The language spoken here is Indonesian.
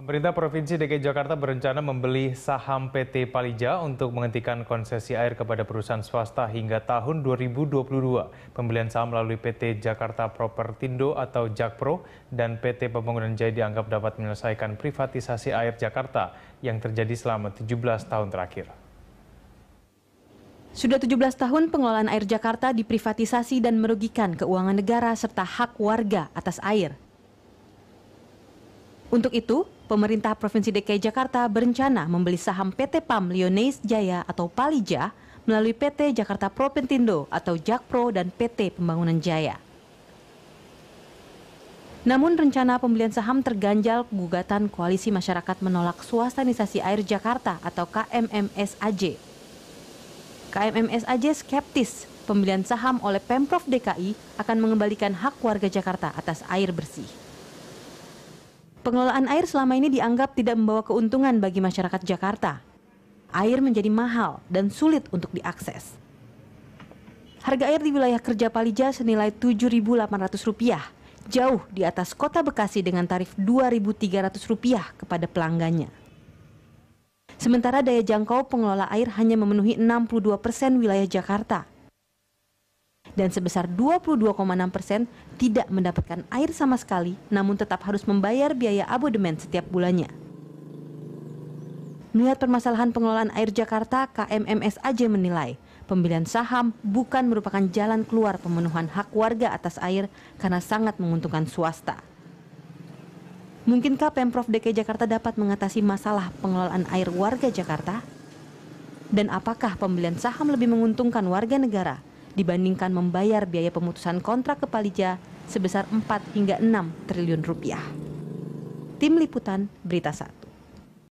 Pemerintah Provinsi DKI Jakarta berencana membeli saham PT Palija untuk menghentikan konsesi air kepada perusahaan swasta hingga tahun 2022. Pembelian saham melalui PT Jakarta Propertindo atau Jakpro dan PT Pembangunan Jaya dianggap dapat menyelesaikan privatisasi air Jakarta yang terjadi selama 17 tahun terakhir. Sudah 17 tahun pengelolaan air Jakarta diprivatisasi dan merugikan keuangan negara serta hak warga atas air. Untuk itu, pemerintah Provinsi DKI Jakarta berencana membeli saham PT PAM Lyonnais Jaya atau Palija melalui PT Jakarta Propentindo atau Jakpro dan PT Pembangunan Jaya. Namun rencana pembelian saham terganjal gugatan Koalisi Masyarakat Menolak Swastanisasi Air Jakarta atau KMMSAJ. KMMSAJ skeptis pembelian saham oleh Pemprov DKI akan mengembalikan hak warga Jakarta atas air bersih. Pengelolaan air selama ini dianggap tidak membawa keuntungan bagi masyarakat Jakarta. Air menjadi mahal dan sulit untuk diakses. Harga air di wilayah kerja Palija senilai Rp7.800, jauh di atas kota Bekasi dengan tarif Rp2.300 kepada pelanggannya. Sementara daya jangkau pengelola air hanya memenuhi 62 persen wilayah Jakarta – dan sebesar 22,6 persen tidak mendapatkan air sama sekali namun tetap harus membayar biaya abodemen setiap bulannya. Melihat permasalahan pengelolaan air Jakarta, KMMS AJ menilai pembelian saham bukan merupakan jalan keluar pemenuhan hak warga atas air karena sangat menguntungkan swasta. Mungkinkah Pemprov DKI Jakarta dapat mengatasi masalah pengelolaan air warga Jakarta? Dan apakah pembelian saham lebih menguntungkan warga negara dibandingkan membayar biaya pemutusan kontrak ke Palija sebesar 4 hingga 6 triliun rupiah. Tim Liputan Berita Sat.